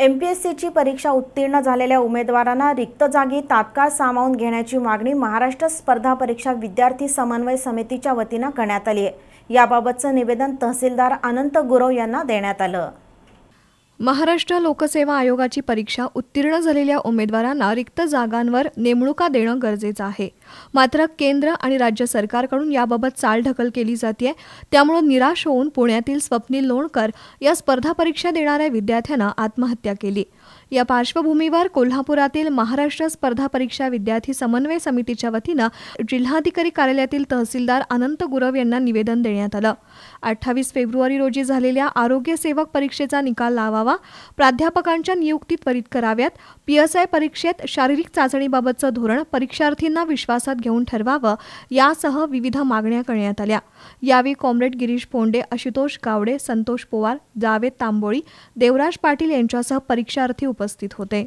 M P S सीची परीक्षा उत्तीर्ण झालेल्या उमेदवारांना रिक्त जागी तात्काळ सामावून घेण्याची मागणी महाराष्ट्र स्पर्धा परीक्षा विद्यार्थी समन्वय समितीच्या वतीनं करण्यात आली आहे याबाबतचं निवेदन तहसीलदार अनंत गुरव यांना देण्यात आलं महाराष्ट्र लोकसेवा आयोगाची परीक्षा उत्तीर्ण झालेल्या उमेदवारांना रिक्त जागांवर नेमणुका देणं गरजेचं आहे मात्र केंद्र आणि राज्य सरकारकडून याबाबत चालढकल केली जाते त्यामुळे निराश होऊन पुण्यातील स्वप्नील लोणकर या स्पर्धा परीक्षा देणाऱ्या विद्यार्थ्यानं आत्महत्या केली या पार्श्वभूमीवर कोल्हापुरातील महाराष्ट्र स्पर्धा परीक्षा विद्यार्थी समन्वय समितीच्या वतीनं जिल्हाधिकारी कार्यालयातील तहसीलदार अनंत गुरव यांना निवेदन देण्यात आलं अठ्ठावीस फेब्रुवारी रोजी झालेल्या आरोग्य सेवक परीक्षेचा निकाल लावावा प्राध्यापकांच्या नियुक्ती त्वरित कराव्यात पीएसआय परीक्षेत शारीरिक चाचणीबाबतचं धोरण परीक्षार्थींना विश्वासात घेऊन ठरवावं यासह विविध मागण्या करण्यात आल्या यावेळी कॉम्रेड गिरीश पोंडे आशुतोष गावडे संतोष पोवार जावेद तांबोळी देवराज पाटील यांच्यासह परीक्षार्थी उपस्थित उपस्थित होते